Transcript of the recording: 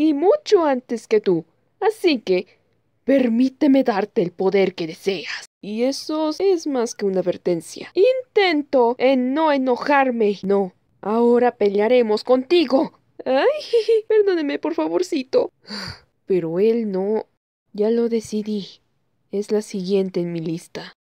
y mucho antes que tú. Así que, permíteme darte el poder que deseas. Y eso es más que una advertencia. Intento en no enojarme. No, ahora pelearemos contigo. Ay, perdóneme, por favorcito. Pero él no. Ya lo decidí. Es la siguiente en mi lista.